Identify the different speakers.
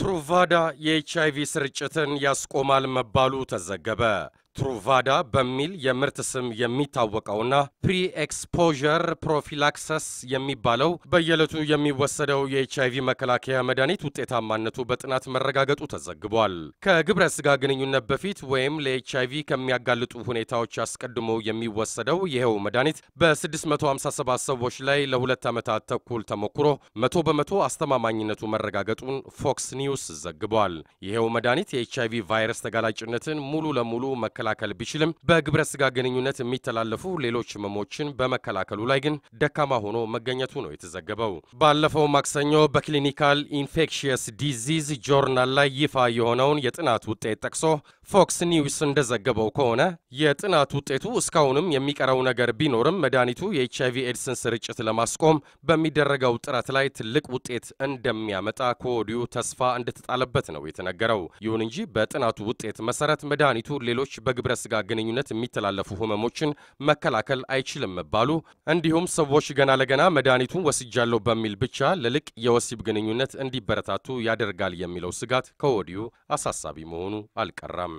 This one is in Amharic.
Speaker 1: ትሩቫዳ የኤችአይቪ ስርጭትን ያስቆማል መባሉ ተዘገበ። ትሩቫዳ በሚል የምርት ስም የሚታወቀውና ፕሪ ኤክስፖዠር ፕሮፊላክሰስ የሚባለው በየዕለቱ የሚወሰደው የኤች አይቪ መከላከያ መድኃኒት ውጤታማነቱ በጥናት መረጋገጡ ተዘግቧል። ከግብረ ስጋ ግንኙነት በፊት ወይም ለኤች አይቪ ከሚያጋልጡ ሁኔታዎች አስቀድሞ የሚወሰደው ይኸው መድኃኒት በ657 ሰዎች ላይ ለሁለት ዓመታት ተኩል ተሞክሮ መቶ በመቶ አስተማማኝነቱ መረጋገጡን ፎክስ ኒውስ ዘግቧል። ይኸው መድኃኒት የኤች አይቪ ቫይረስ ተጋላጭነትን ሙሉ ለሙሉ መከላ መከላከል ቢችልም በግብረ ስጋ ግንኙነት የሚተላለፉ ሌሎች ህመሞችን በመከላከሉ ላይ ግን ደካማ ሆኖ መገኘቱ ነው የተዘገበው። ባለፈው ማክሰኞ በክሊኒካል ኢንፌክሽየስ ዲዚዝ ጆርናል ላይ ይፋ የሆነውን የጥናት ውጤት ጠቅሶ ፎክስ ኒውስ እንደዘገበው ከሆነ የጥናት ውጤቱ እስካሁንም የሚቀረው ነገር ቢኖርም መድኃኒቱ የኤች አይቪ ኤድስን ስርጭት ለማስቆም በሚደረገው ጥረት ላይ ትልቅ ውጤት እንደሚያመጣ ከወዲሁ ተስፋ እንደተጣለበት ነው የተነገረው። ይሁን እንጂ በጥናቱ ውጤት መሰረት መድኃኒቱ ሌሎች በግብረ ስጋ ግንኙነት የሚተላለፉ ህመሞችን መከላከል አይችልም መባሉ እንዲሁም ሰዎች ገና ለገና መድኃኒቱን ወስጃለሁ በሚል ብቻ ለልቅ የወሲብ ግንኙነት እንዲበረታቱ ያደርጋል የሚለው ስጋት ከወዲሁ አሳሳቢ መሆኑ አልቀረም።